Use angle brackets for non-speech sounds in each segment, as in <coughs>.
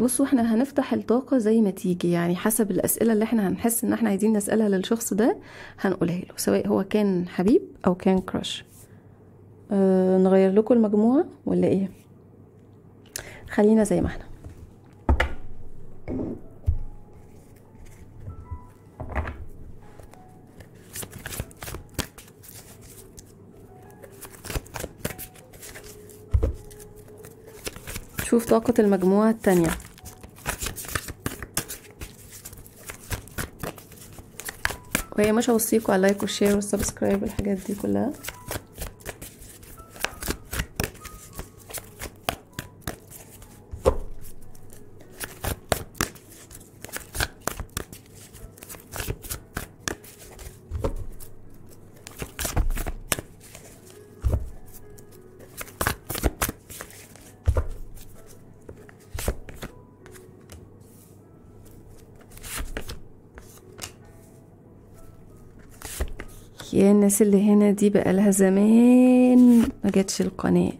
بصوا احنا هنفتح الطاقة زي ما تيجي يعني حسب الأسئلة اللي احنا هنحس ان احنا عايزين نسألها للشخص ده هنقولها له سواء هو كان حبيب أو كان كراش أه نغير لكم المجموعة ولا ايه خلينا زي ما احنا نشوف طاقة المجموعة التانية وهي مش هوصيكوا على اللايك والشير والسبسكرايب والحاجات دي كلها الناس اللي هنا دي بقالها زمان ما جاتش القناه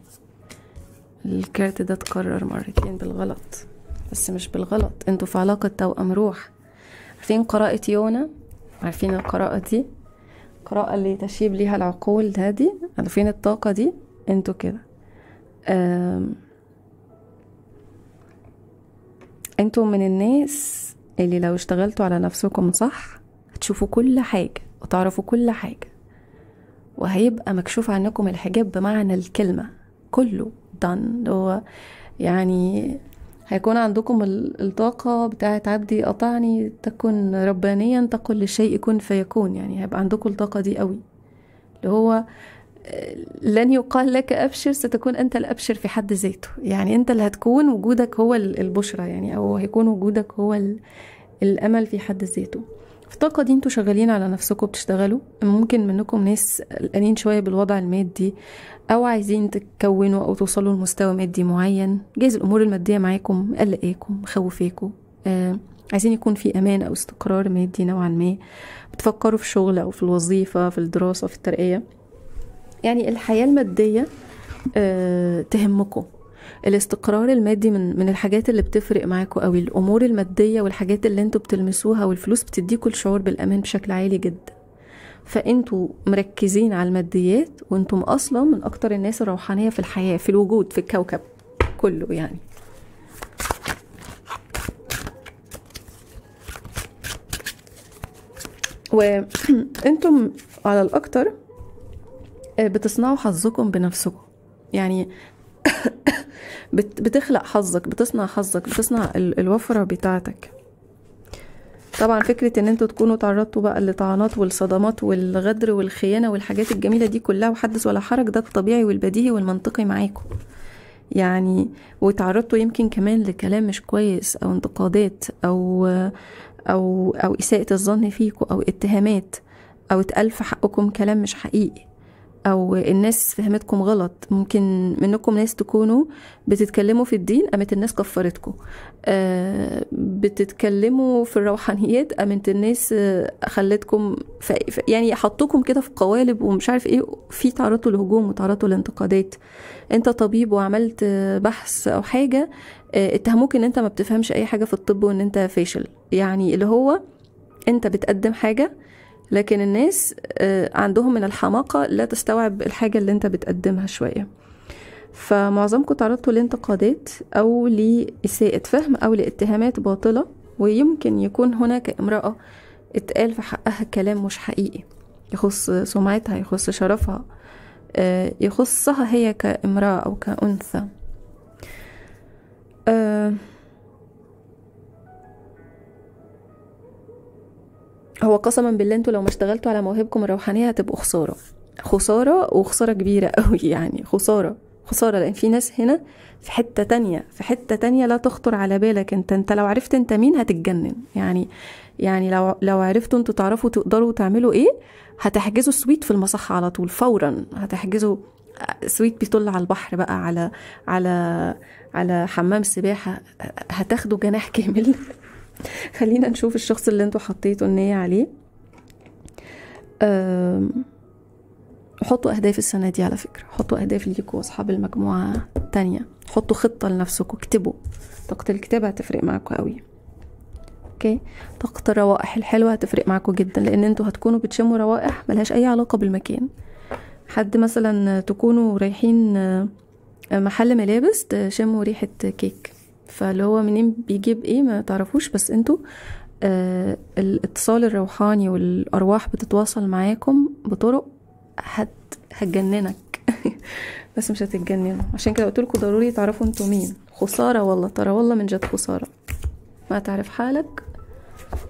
الكارت ده اتكرر مرتين بالغلط بس مش بالغلط انتوا في علاقه توأم روح عارفين قراءه يونا عارفين القراءه دي القراءه اللي تشيب ليها العقول ده دي عارفين الطاقه دي انتوا كده انتوا من الناس اللي لو اشتغلتوا على نفسكم صح هتشوفوا كل حاجه وتعرفوا كل حاجه وهيبقى مكشوف عنكم الحجاب بمعنى الكلمة كله دان هو يعني هيكون عندكم الطاقة بتاعة عبدي قطعني تكن ربانيا تقل للشيء كن فيكون يعني هيبقى عندكم الطاقة دي قوي اللي هو آه، لن يقال لك أبشر ستكون أنت الأبشر في حد ذاته يعني أنت اللي هتكون وجودك هو البشرة يعني أو هيكون وجودك هو الأمل في حد ذاته في الطاقة دي انتوا شغالين على نفسكم بتشتغلوا ممكن منكم ناس قلقانين شوية بالوضع المادي أو عايزين تتكونوا أو توصلوا لمستوى مادي معين جايز الأمور المادية معاكم مقلقاكم مخوفاكم آه عايزين يكون في أمان أو استقرار مادي نوعا ما بتفكروا في شغل أو في الوظيفة في الدراسة في الترقية يعني الحياة المادية آه تهمكم الاستقرار المادي من من الحاجات اللي بتفرق معاكوا قوي الامور الماديه والحاجات اللي انتوا بتلمسوها والفلوس بتديكوا الشعور بالامان بشكل عالي جدا فانتوا مركزين على الماديات وانتم اصلا من اكتر الناس الروحانيه في الحياه في الوجود في الكوكب كله يعني وانتم على الاكتر آه، بتصنعوا حظكم بنفسكم يعني بتخلق حظك بتصنع حظك بتصنع الوفرة بتاعتك طبعا فكرة ان انتوا تكونوا تعرضتوا بقى لطعنات والصدمات والغدر والخيانة والحاجات الجميلة دي كلها وحدث ولا حرج ده الطبيعي والبديهي والمنطقي معاكم يعني وتعرضتوا يمكن كمان لكلام مش كويس او انتقادات او او او اساءة الظن فيكم او اتهامات او اتقال في حقكم كلام مش حقيقي او الناس فهمتكم غلط ممكن منكم ناس تكونوا بتتكلموا في الدين قامت الناس كفرتكم آه، بتتكلموا في الروحانيات قامت الناس آه، خلتكم يعني حطوكم كده في قوالب ومش عارف ايه في تعرضتوا لهجوم وتعرضتوا لانتقادات انت طبيب وعملت آه، بحث او حاجه اتهموك ان انت ما بتفهمش اي حاجه في الطب وان انت فاشل يعني اللي هو انت بتقدم حاجه لكن الناس آه، عندهم من الحماقة لا تستوعب الحاجة اللي انت بتقدمها شوية فمعظمكم تعرضتوا لانتقادات أو لإساءة فهم أو لاتهامات باطلة ويمكن يكون هناك امرأة اتقال في حقها كلام مش حقيقي يخص سمعتها يخص شرفها آه، يخصها هي كامرأة أو كأنثى آه، هو قسما بالله انتوا لو ما اشتغلتوا على مواهبكم الروحانيه هتبقوا خساره خساره وخساره كبيره قوي <laughs> يعني خساره خساره لان في ناس هنا في حته تانية في حته تانية لا تخطر على بالك انت انت لو عرفت انت مين هتتجنن يعني يعني لو لو عرفتوا انتوا تعرفوا تقدروا تعملوا ايه هتحجزوا سويت في المصح على طول فورا هتحجزوا سويت بيطل على البحر بقى على على على حمام سباحه هتاخدوا جناح كامل <laughs> خلينا نشوف الشخص اللي انتوا حطيتوا النية عليه حطوا أهداف السنة دي على فكرة حطوا أهداف ليكوا وأصحاب المجموعة التانية حطوا خطة لنفسكوا اكتبوا طاقة الكتابة هتفرق معاكوا قوي اوكي طاقة الروائح الحلوة هتفرق معاكوا جدا لأن انتوا هتكونوا بتشموا روائح ملهاش أي علاقة بالمكان حد مثلا تكونوا رايحين محل ملابس تشموا ريحة كيك فاللي هو منين بيجيب ايه ما تعرفوش بس انتوا آه الاتصال الروحاني والارواح بتتواصل معاكم بطرق هت هتجننك <laughs> بس مش هتتجننوا عشان كده قلت لكم ضروري تعرفوا انتوا مين خساره والله ترى والله من جد خساره ما تعرف حالك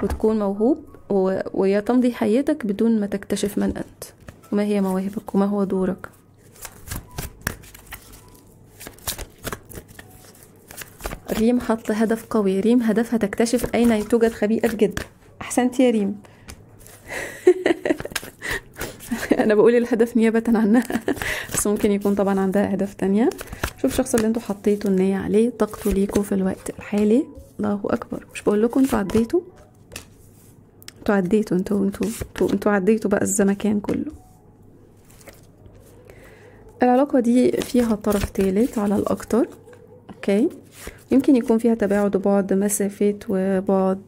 وتكون موهوب و... ويا تمضي حياتك بدون ما تكتشف من انت وما هي مواهبك وما هو دورك ريم حط هدف قوي ريم هدفها تكتشف أين توجد خبيئة جد أحسنت يا ريم <laughs> أنا بقول الهدف نيابة عنها <laughs> بس ممكن يكون طبعا عندها أهداف تانية شوف الشخص اللي انتوا حطيتوا النية عليه طاقته ليكوا في الوقت الحالي الله أكبر مش بقول لكم انتوا عديتوا انتوا عديتوا انتوا انتوا انتوا, عديتوا بقى الزمكان كله العلاقة دي فيها طرف تالت على الأكتر اوكي يمكن يكون فيها تباعد وبعد مسافات وبعد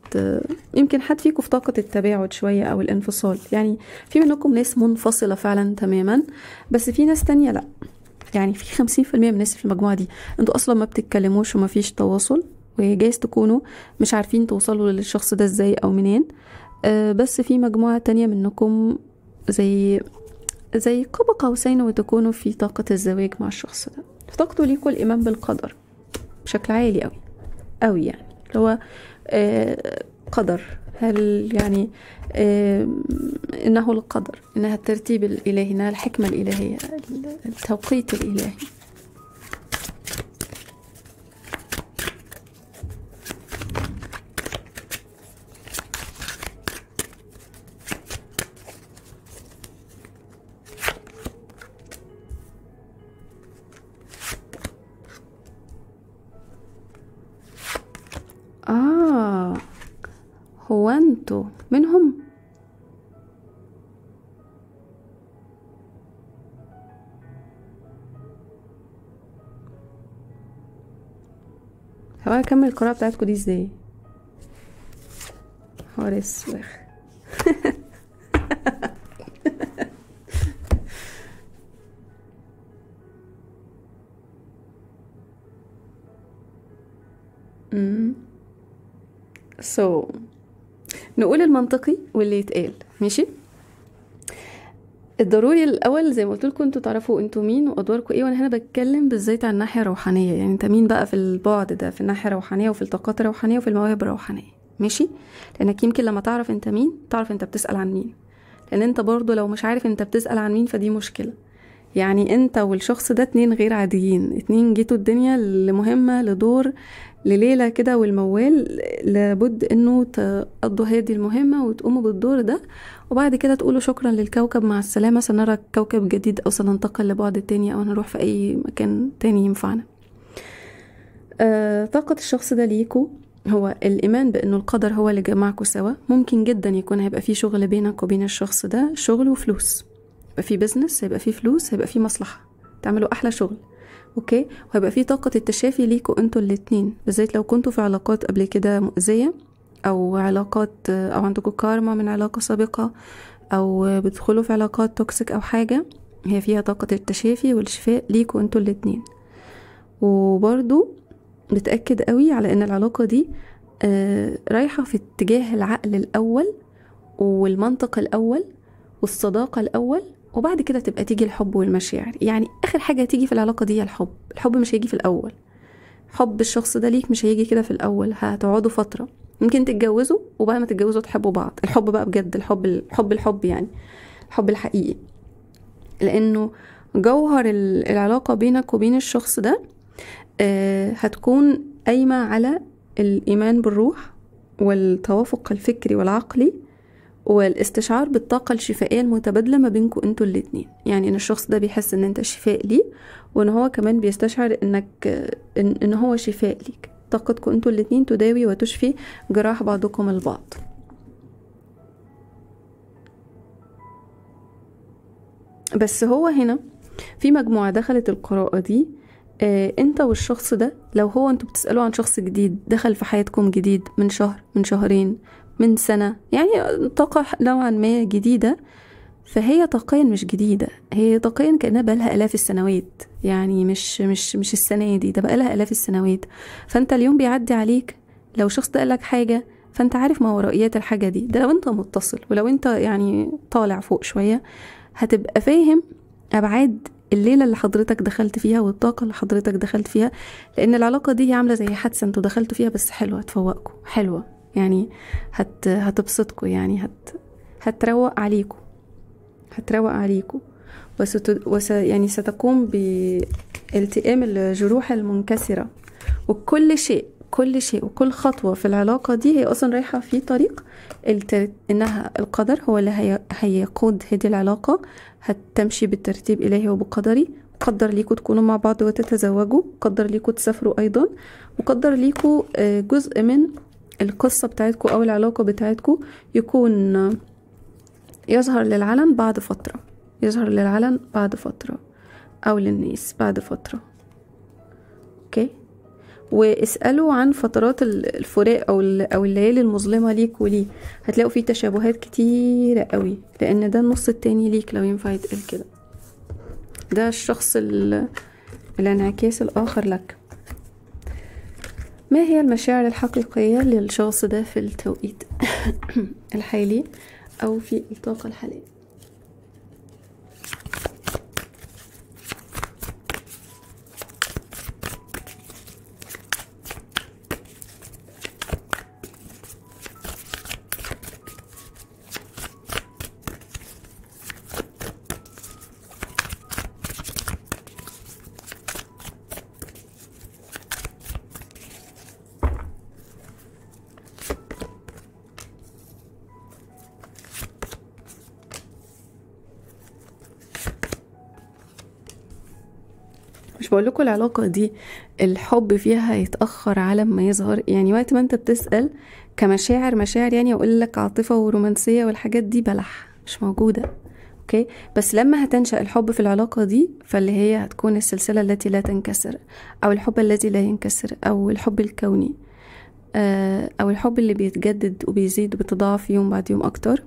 يمكن حد فيكم في طاقة التباعد شوية أو الانفصال يعني في منكم ناس منفصلة فعلا تماما بس في ناس تانية لأ يعني في خمسين في المية من الناس في المجموعة دي انتوا أصلا ما بتتكلموش وما فيش تواصل وجايز تكونوا مش عارفين توصلوا للشخص ده ازاي أو منين آه بس في مجموعة تانية منكم زي زي قاب قوسين وتكونوا في طاقة الزواج مع الشخص ده طاقته ليكوا الإيمان بالقدر بشكل عالي قوي قوي يعني اللي هو آه، قدر هل يعني آه، انه القدر انها الترتيب الالهي انها الحكمه الالهيه التوقيت الالهي هكمل القراءه بتاعتكم دي ازاي حوار سو <laughs> so نقول المنطقي واللي يتقال ماشي الضروري الاول زي ما قلت لكم انتوا تعرفوا انتوا مين وادواركم ايه وانا هنا بتكلم بالذات عن الناحيه الروحانيه يعني انت مين بقى في البعد ده في الناحيه الروحانيه وفي الطاقات الروحانيه وفي المواهب الروحانيه ماشي لانك يمكن لما تعرف انت مين تعرف انت بتسال عن مين لان انت برضو لو مش عارف انت بتسال عن مين فدي مشكله يعني انت والشخص ده اتنين غير عاديين اتنين جيتوا الدنيا لمهمة لدور لليلة كده والموال لابد انه تقضوا هذه المهمة وتقوموا بالدور ده وبعد كده تقولوا شكرا للكوكب مع السلامة سنرى كوكب جديد او سننتقل لبعد تاني او نروح في اي مكان تاني ينفعنا آه طاقة الشخص ده ليكو هو الإيمان بأنه القدر هو اللي جمعكم سوا ممكن جدا يكون هيبقى فيه شغل بينك وبين الشخص ده شغل وفلوس يبقى في بزنس هيبقى في فلوس هيبقى في مصلحه تعملوا احلى شغل اوكي وهيبقى في طاقه التشافي ليكوا انتوا الاتنين بالذات لو كنتوا في علاقات قبل كده مؤذيه او علاقات او عندكم كارما من علاقه سابقه او بتدخلوا في علاقات توكسيك او حاجه هي فيها طاقه التشافي والشفاء ليكوا انتوا الاتنين وبرضو بتاكد قوي على ان العلاقه دي آه، رايحه في اتجاه العقل الاول والمنطق الاول والصداقه الاول وبعد كده تبقى تيجي الحب والمشاعر يعني اخر حاجه تيجي في العلاقه دي الحب الحب مش هيجي في الاول حب الشخص ده ليك مش هيجي كده في الاول هتقعدوا فتره يمكن تتجوزوا وبعد ما تتجوزوا تحبوا بعض الحب بقى بجد الحب الحب الحب يعني الحب الحقيقي لانه جوهر العلاقه بينك وبين الشخص ده آه، هتكون قايمه على الايمان بالروح والتوافق الفكري والعقلي والاستشعار بالطاقة الشفائية المتبادلة ما بينكوا انتوا الاتنين يعني ان الشخص ده بيحس ان انت شفاء ليه وان هو كمان بيستشعر انك ان, إن هو شفاء ليك طاقتكم انتوا الاتنين تداوي وتشفي جراح بعضكم البعض بس هو هنا في مجموعة دخلت القراءة دي آه انت والشخص ده لو هو انتوا بتسألوا عن شخص جديد دخل في حياتكم جديد من شهر من شهرين من سنة يعني طاقة نوعا ما جديدة فهي طاقيا مش جديدة هي طاقيا كأنها بقالها آلاف السنوات يعني مش مش مش السنة دي ده بقالها آلاف السنوات فأنت اليوم بيعدي عليك لو شخص ده قالك حاجة فأنت عارف ما ورائيات الحاجة دي ده لو أنت متصل ولو أنت يعني طالع فوق شوية هتبقى فاهم أبعاد الليله اللي حضرتك دخلت فيها والطاقه اللي حضرتك دخلت فيها لان العلاقه دي هي عامله زي حادثه انتوا دخلتوا فيها بس حلوه تفوقكم حلوه يعني هت هتبسطكم يعني هت هتروق عليكم هتروق عليكم وست وس يعني ستقوم بالتئام الجروح المنكسرة وكل شيء كل شيء وكل خطوة في العلاقة دي هي أصلا رايحة في طريق إنها القدر هو اللي هي... هيقود هذه العلاقة هتمشي بالترتيب إلهي وبقدري قدر ليكوا تكونوا مع بعض وتتزوجوا قدر ليكوا تسافروا أيضا وقدر ليكوا آه، جزء من القصة بتاعتكو أو العلاقة بتاعتكو يكون يظهر للعلن بعد فترة يظهر للعلن بعد فترة أو للناس بعد فترة أوكي واسألوا عن فترات الفراق أو أو الليالي المظلمة ليك وليه هتلاقوا فيه تشابهات كتيرة قوي لأن ده النص التاني ليك لو ينفع يتقال كده ده الشخص الانعكاس الآخر لك ما هي المشاعر الحقيقية للشخص ده في التوقيت <coughs> الحالي أو في الطاقة الحالية بقول لكم العلاقه دي الحب فيها يتاخر على ما يظهر يعني وقت ما انت بتسال كمشاعر مشاعر يعني اقول لك عاطفه ورومانسيه والحاجات دي بلح مش موجوده اوكي بس لما هتنشا الحب في العلاقه دي فاللي هي هتكون السلسله التي لا تنكسر او الحب الذي لا ينكسر او الحب الكوني آه، او الحب اللي بيتجدد وبيزيد وبتضاعف يوم بعد يوم اكتر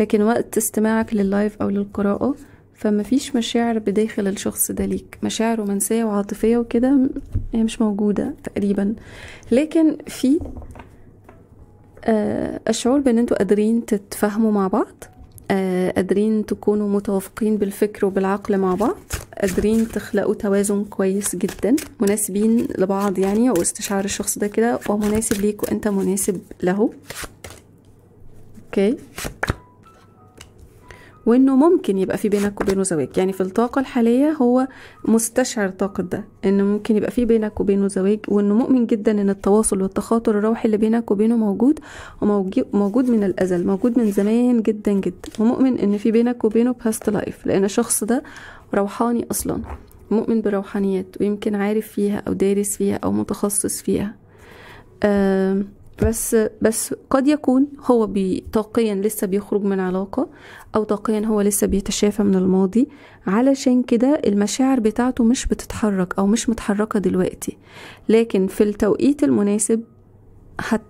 لكن وقت استماعك لللايف او للقراءه فمفيش مشاعر بداخل الشخص ده ليك مشاعر رومانسية وعاطفية وكده هي مش موجودة تقريبا لكن في آه، الشعور بان انتوا قادرين تتفاهموا مع بعض آه، قادرين تكونوا متوافقين بالفكر وبالعقل مع بعض قادرين تخلقوا توازن كويس جدا مناسبين لبعض يعني واستشعار الشخص ده كده ومناسب ليك وانت مناسب له اوكي okay. وانه ممكن يبقى في بينك وبينه زواج يعني في الطاقه الحاليه هو مستشعر طاقه ده ان ممكن يبقى في بينك وبينه زواج وانه مؤمن جدا ان التواصل والتخاطر الروحي اللي بينك وبينه موجود وموجود من الازل موجود من زمان جدا جدا ومؤمن ان في بينك وبينه باست لايف لان الشخص ده روحاني اصلا مؤمن بالروحانيات ويمكن عارف فيها او دارس فيها او متخصص فيها آه بس بس قد يكون هو بي طاقيا لسه بيخرج من علاقة أو طاقيا هو لسه بيتشافى من الماضي علشان كده المشاعر بتاعته مش بتتحرك أو مش متحركة دلوقتي لكن في التوقيت المناسب هت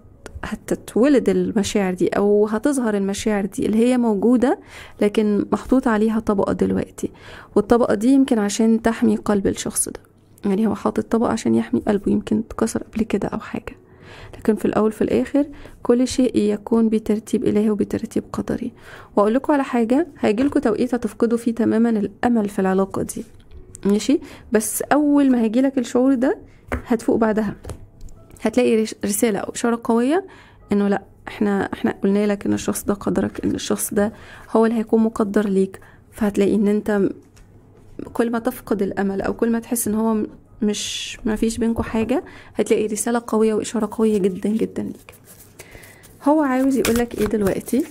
هتتولد المشاعر دي او هتظهر المشاعر دي اللي هي موجوده لكن محطوط عليها طبقه دلوقتي والطبقه دي يمكن عشان تحمي قلب الشخص ده يعني هو حاطط طبقه عشان يحمي قلبه يمكن اتكسر قبل كده او حاجه لكن في الأول في الآخر كل شيء يكون بترتيب إلهي وبترتيب قدري وأقول لكم على حاجة هيجيلكوا توقيت هتفقدوا فيه تماما الأمل في العلاقة دي ماشي بس أول ما هيجيلك الشعور ده هتفوق بعدها هتلاقي رسالة أو إشارة قوية إنه لأ احنا احنا قلنا لك ان الشخص ده قدرك ان الشخص ده هو اللي هيكون مقدر ليك فهتلاقي ان انت كل ما تفقد الامل او كل ما تحس ان هو مش ما فيش بينكم حاجة هتلاقي رسالة قوية وإشارة قوية جدا جدا ليك هو عاوز يقولك ايه دلوقتي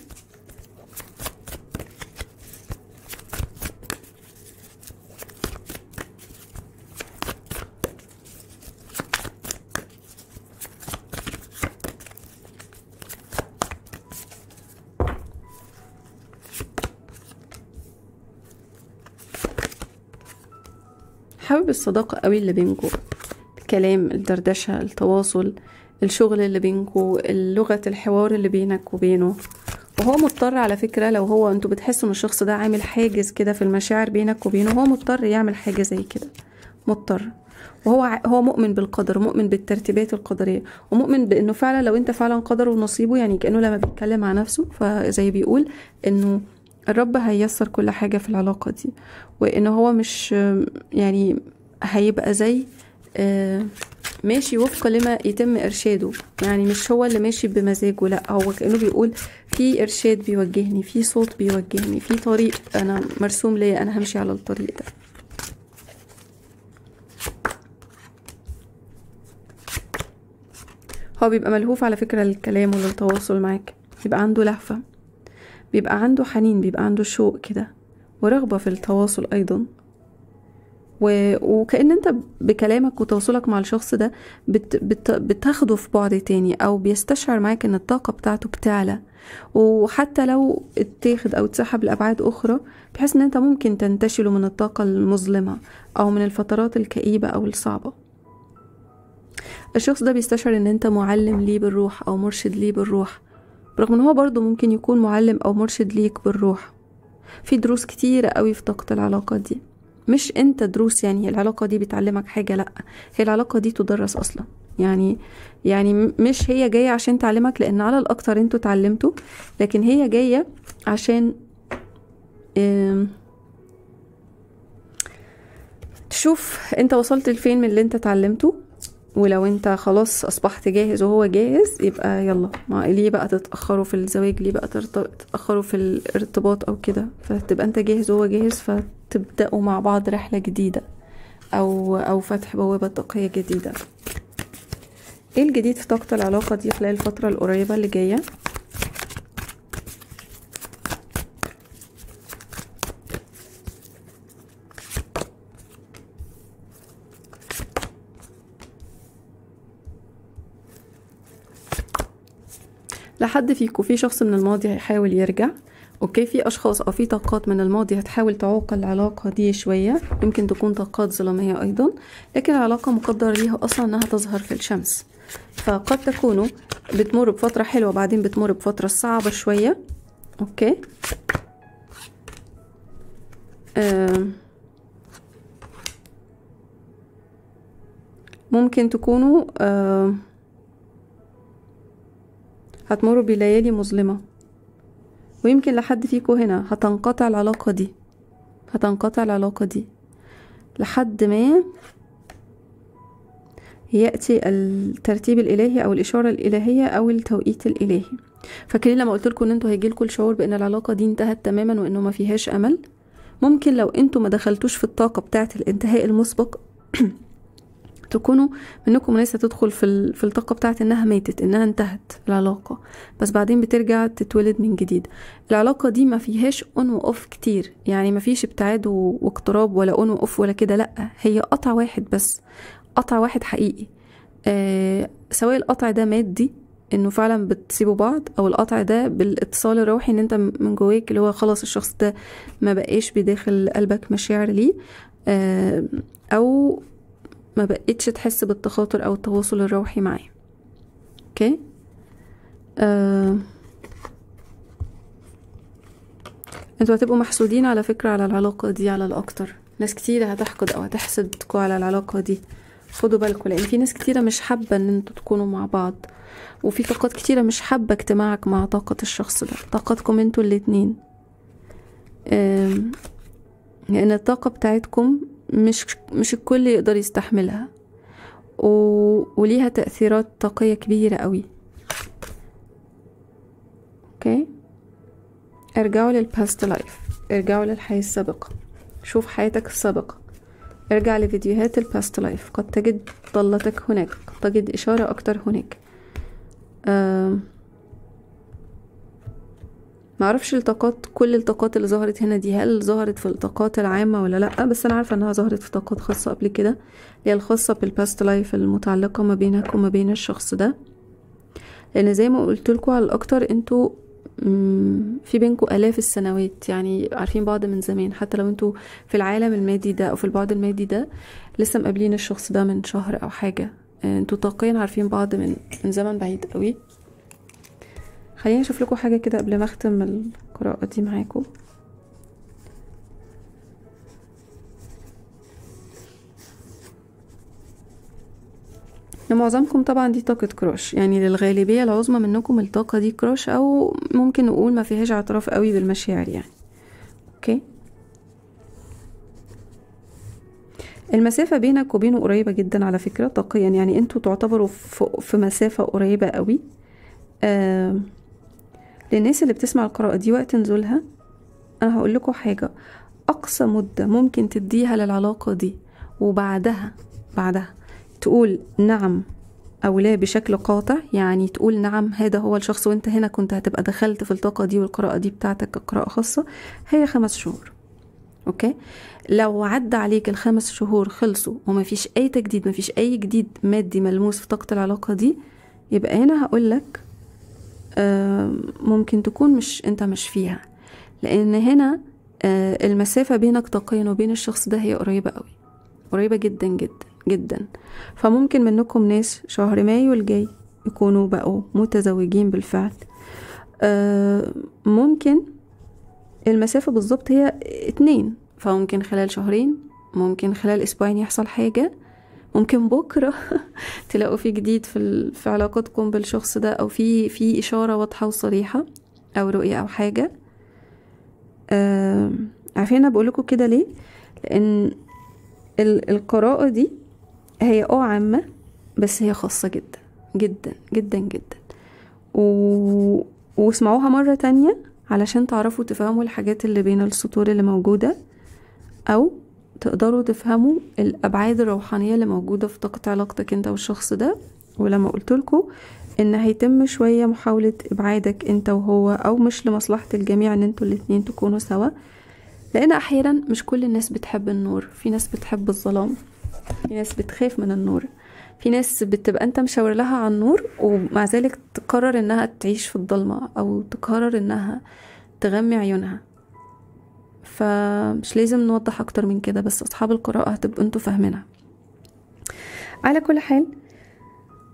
الصداقة قوي اللي بينكم الكلام الدردشة التواصل الشغل اللي بينكم لغة الحوار اللي بينك وبينه وهو مضطر على فكرة لو هو انتوا بتحسوا ان الشخص ده عامل حاجز كده في المشاعر بينك وبينه هو مضطر يعمل حاجة زي كده مضطر وهو هو مؤمن بالقدر مؤمن بالترتيبات القدريه ومؤمن بانه فعلا لو انت فعلا قدر ونصيبه يعني كانه لما بيتكلم مع نفسه فزي بيقول انه الرب هيسر كل حاجه في العلاقه دي وان هو مش يعني هيبقى زي آه، ماشي وفق لما يتم إرشاده يعني مش هو اللي ماشي بمزاجه لا هو كأنه بيقول في إرشاد بيوجهني في صوت بيوجهني في طريق أنا مرسوم ليا أنا همشي على الطريق ده هو بيبقى ملهوف على فكرة للكلام وللتواصل معاك بيبقى عنده لهفة بيبقى عنده حنين بيبقى عنده شوق كده ورغبة في التواصل أيضا و... وكأن انت بكلامك وتواصلك مع الشخص ده بت... بت... بتاخده في بعد تاني او بيستشعر معاك ان الطاقة بتاعته بتعلى وحتى لو اتاخد او اتسحب لابعاد اخرى بحيث ان انت ممكن تنتشله من الطاقة المظلمة او من الفترات الكئيبة او الصعبة الشخص ده بيستشعر ان انت معلم ليه بالروح او مرشد ليه بالروح رغم ان هو برضه ممكن يكون معلم او مرشد ليك بالروح في دروس كتيرة قوي في طاقة العلاقة دي مش انت دروس يعني العلاقه دي بتعلمك حاجه لا هي العلاقه دي تدرس اصلا يعني يعني مش هي جايه عشان تعلمك لان على الاكتر انتوا اتعلمتوا لكن هي جايه عشان تشوف انت وصلت لفين من اللي انت اتعلمته ولو انت خلاص اصبحت جاهز وهو جاهز يبقى يلا ما ليه بقى تتاخروا في الزواج ليه بقى تتاخروا في الارتباط او كده فتبقى انت جاهز وهو جاهز فتبداوا مع بعض رحله جديده او او فتح بوابه طاقيه جديده ايه الجديد في طاقه العلاقه دي خلال الفتره القريبه اللي جايه لحد فيكم في شخص من الماضي هيحاول يرجع اوكي في اشخاص او في طاقات من الماضي هتحاول تعوق العلاقه دي شويه يمكن تكون طاقات ظلاميه ايضا لكن العلاقه مقدر ليها اصلا انها تظهر في الشمس فقد تكونوا بتمر بفتره حلوه بعدين بتمر بفتره صعبه شويه اوكي ممكن تكونوا آه هتمروا بليالي مظلمة ويمكن لحد فيكو هنا هتنقطع العلاقة دي هتنقطع العلاقة دي لحد ما يأتي الترتيب الإلهي أو الإشارة الإلهية أو التوقيت الإلهي فاكرين لما قلت لكم ان انتوا هيجيلكوا الشعور بان العلاقه دي انتهت تماما وانه ما فيهاش امل ممكن لو انتوا ما دخلتوش في الطاقه بتاعه الانتهاء المسبق تكونوا منكم ناس هتدخل في, في الطاقة بتاعت انها ماتت انها انتهت العلاقة بس بعدين بترجع تتولد من جديد العلاقة دي ما فيهاش اون واوف كتير يعني ما فيش ابتعاد واقتراب ولا اون واوف ولا كده لا هي قطع واحد بس قطع واحد حقيقي آه سواء القطع ده مادي انه فعلا بتسيبوا بعض او القطع ده بالاتصال الروحي ان انت من جواك اللي هو خلاص الشخص ده ما بقاش بداخل قلبك مشاعر ليه آه، او ما بقتش تحس بالتخاطر او التواصل الروحي معاه اوكي آه. انتوا هتبقوا محسودين على فكرة على العلاقة دي على الأكتر ناس كتيرة هتحقد أو هتحسدكوا على العلاقة دي خدوا بالكم لأن في ناس كتيرة مش حابة إن انتوا تكونوا مع بعض وفي طاقات كتيرة مش حابة اجتماعك مع طاقة الشخص ده طاقتكم انتوا الاتنين لأن الطاقة بتاعتكم مش مش الكل يقدر يستحملها و... وليها تأثيرات طاقية كبيرة قوي اوكي ارجعوا للباست لايف ارجعوا للحياة السابقة شوف حياتك السابقة ارجع لفيديوهات الباست لايف قد تجد ضلتك هناك قد تجد إشارة أكتر هناك آه معرفش الطاقات كل الطاقات اللي ظهرت هنا دي هل ظهرت في الطاقات العامه ولا لا بس انا عارفه انها ظهرت في طاقات خاصه قبل كده هي الخاصه بالباست لايف المتعلقه ما بينك وما بين الشخص ده لان زي ما قلت لكم على الاكتر انتوا في بينكم الاف السنوات يعني عارفين بعض من زمان حتى لو انتوا في العالم المادي ده او في البعد المادي ده لسه مقابلين الشخص ده من شهر او حاجه آه، انتوا طاقيا عارفين بعض من من زمن بعيد قوي خليني اشوف لكم حاجه كده قبل ما اختم القراءه دي معاكم لمعظمكم طبعا دي طاقة كراش يعني للغالبية العظمى منكم الطاقة دي كراش أو ممكن نقول ما فيهاش اعتراف قوي بالمشاعر يعني أوكي المسافة بينك وبينه قريبة جدا على فكرة طاقيا يعني انتوا تعتبروا في مسافة قريبة قوي آه للناس اللي بتسمع القراءة دي وقت نزولها أنا هقول لكم حاجة أقصى مدة ممكن تديها للعلاقة دي وبعدها بعدها تقول نعم أو لا بشكل قاطع يعني تقول نعم هذا هو الشخص وانت هنا كنت هتبقى دخلت في الطاقة دي والقراءة دي بتاعتك قراءة خاصة هي خمس شهور اوكي لو عدى عليك الخمس شهور خلصوا ومفيش اي تجديد مفيش اي جديد مادي ملموس في طاقة العلاقة دي يبقى هنا هقولك ممكن تكون مش انت مش فيها لان هنا آه، المسافة بينك طاقيا وبين الشخص ده هي قريبة قوي قريبة جدا جدا جدا فممكن منكم ناس شهر مايو الجاي يكونوا بقوا متزوجين بالفعل آه، ممكن المسافة بالظبط هي اتنين فممكن خلال شهرين ممكن خلال اسبوعين يحصل حاجة ممكن بكره <laughs> تلاقوا في جديد في في علاقتكم بالشخص ده او في في اشاره واضحه وصريحه او رؤيه او حاجه آه عارفين انا بقولكوا كده ليه لان القراءه دي هي اه عامه بس هي خاصه جدا جدا جدا جدا و... واسمعوها مرة تانية علشان تعرفوا تفهموا الحاجات اللي بين السطور اللي موجودة أو تقدروا تفهموا الابعاد الروحانيه اللي موجوده في طاقه علاقتك انت والشخص ده ولما قلت لكم ان هيتم شويه محاوله ابعادك انت وهو او مش لمصلحه الجميع ان انتوا الاتنين تكونوا سوا لان احيانا مش كل الناس بتحب النور في ناس بتحب الظلام في ناس بتخاف من النور في ناس بتبقى انت مشاور لها عن النور ومع ذلك تقرر انها تعيش في الضلمه او تقرر انها تغمي عيونها فمش لازم نوضح اكتر من كده بس اصحاب القراءه هتبقوا انتوا فاهمينها على كل حال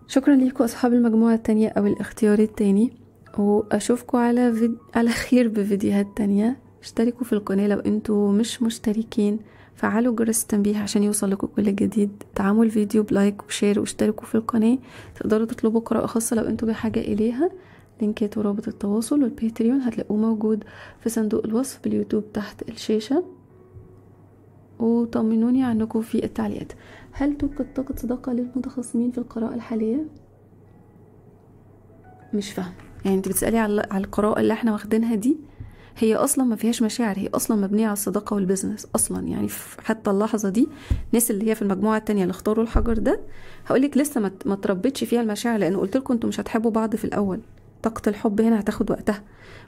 شكرا ليكم اصحاب المجموعه التانية او الاختيار التاني واشوفكم على فيد... على خير بفيديوهات تانية اشتركوا في القناه لو انتوا مش مشتركين فعلوا جرس التنبيه عشان يوصل لكم كل جديد دعموا الفيديو بلايك وشير واشتركوا في القناه تقدروا تطلبوا قراءه خاصه لو انتوا بحاجه اليها لينكات ورابط التواصل والباتريون هتلاقوه موجود في صندوق الوصف باليوتيوب تحت الشاشة وطمنوني عنكم في التعليقات هل توجد طاقة صداقة للمتخصصين في القراءة الحالية؟ مش فاهمة يعني انت بتسألي على القراءة اللي احنا واخدينها دي هي اصلا ما فيهاش مشاعر هي اصلا مبنيه على الصداقه والبزنس اصلا يعني حتى اللحظه دي الناس اللي هي في المجموعه التانية اللي اختاروا الحجر ده هقولك لسه ما تربتش فيها المشاعر لان قلت لكم انتوا مش هتحبوا بعض في الاول طاقة الحب هنا هتاخد وقتها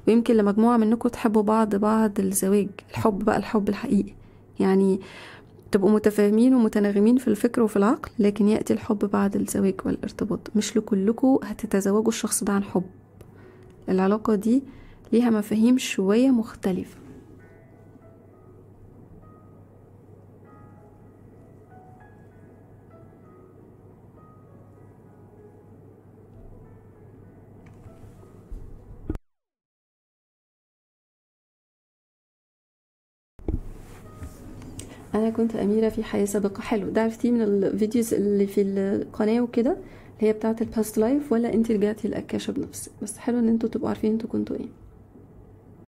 ويمكن لمجموعة منكم تحبوا بعض بعد الزواج الحب بقى الحب الحقيقي يعني تبقوا متفاهمين ومتناغمين في الفكر وفي العقل لكن يأتي الحب بعد الزواج والارتباط مش لكلكم هتتزوجوا الشخص ده عن حب العلاقة دي ليها مفاهيم شوية مختلفة انا كنت اميره في حياه سابقه حلو ده عرفتيه من الفيديوز اللي في القناه وكده اللي هي بتاعه الباست لايف ولا انت رجعتي للاكاشه بنفسك بس حلو ان انتوا تبقوا عارفين انتوا كنتوا ايه